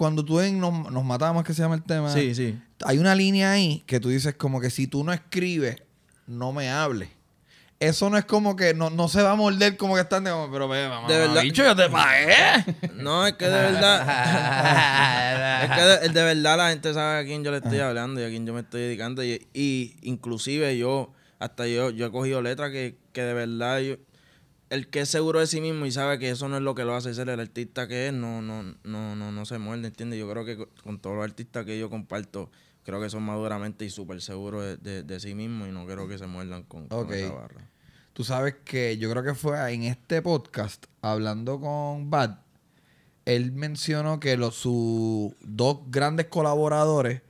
cuando tú en nos, Matamos, que se llama el tema. Sí, sí. Hay una línea ahí que tú dices como que si tú no escribes, no me hables. Eso no es como que no, no se va a morder como que están de, oh, pero ve, mamá, de verdad, yo te pagué. No, es que de verdad. es que de, verdad la gente sabe a quién yo le estoy hablando y a quién yo me estoy dedicando. Y, inclusive yo, hasta yo, yo he cogido letras que, que de verdad yo, el que es seguro de sí mismo y sabe que eso no es lo que lo hace ser el artista que es, no, no, no, no, no se muerde, ¿entiendes? Yo creo que con todos los artistas que yo comparto, creo que son maduramente y súper seguros de, sí mismo y no creo que se muerdan con, okay. barra. Tú sabes que yo creo que fue en este podcast, hablando con Bad, él mencionó que sus dos grandes colaboradores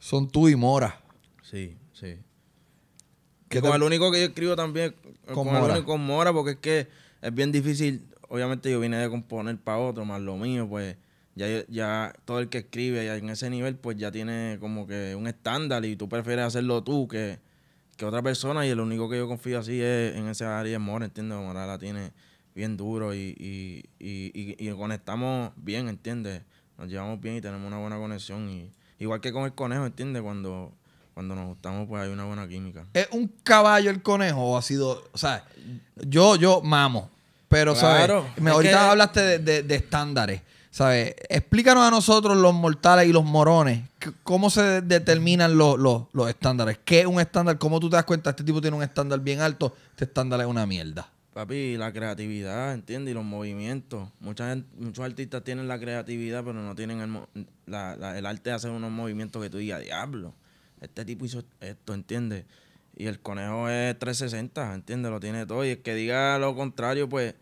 son tú y Mora. Sí, sí. Que con el único que yo escribo también, eh, con, Mora. porque es que es bien difícil. Obviamente yo vine de componer para otro, más lo mío, pues ya, ya todo el que escribe en ese nivel, pues ya tiene como que un estándar y tú prefieres hacerlo tú que, que otra persona. Y el único que yo confío así es en esa área de Mora, ¿entiendes? Mora la tiene bien duro y, y, y, conectamos bien, ¿entiendes? Nos llevamos bien y tenemos una buena conexión. y Igual que con el conejo, ¿entiendes? Cuando cuando nos gustamos, pues hay una buena química. ¿Es un caballo el conejo o ha sido, o sea, yo, yo mamo, pero, ¿sabes? Me, ahorita hablaste de, estándares, ¿sabes? Explícanos a nosotros, los mortales y los morones, cómo se determinan los, estándares. ¿Qué es un estándar? ¿Cómo tú te das cuenta? Este tipo tiene un estándar bien alto, este estándar es una mierda. Papi, la creatividad, ¿entiendes? Y los movimientos. Mucha muchos artistas tienen la creatividad, pero no tienen el, el arte de hacer unos movimientos que tú digas, diablo este tipo hizo esto, ¿entiendes? Y el conejo es 360, ¿entiendes? Lo tiene todo. Y el que diga lo contrario, pues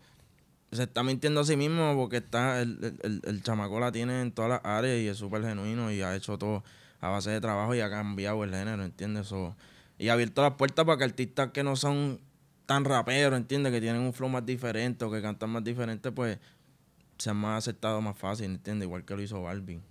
se está mintiendo a sí mismo porque está el, el, el chamaco la tiene en todas las áreas y es súper genuino y ha hecho todo a base de trabajo y ha cambiado el género, ¿entiendes? y ha abierto las puertas para que artistas que no son tan raperos, ¿entiendes? Que tienen un flow más diferente o que cantan más diferente, pues se han más aceptado más fácil, ¿entiendes? Igual que lo hizo Balvin.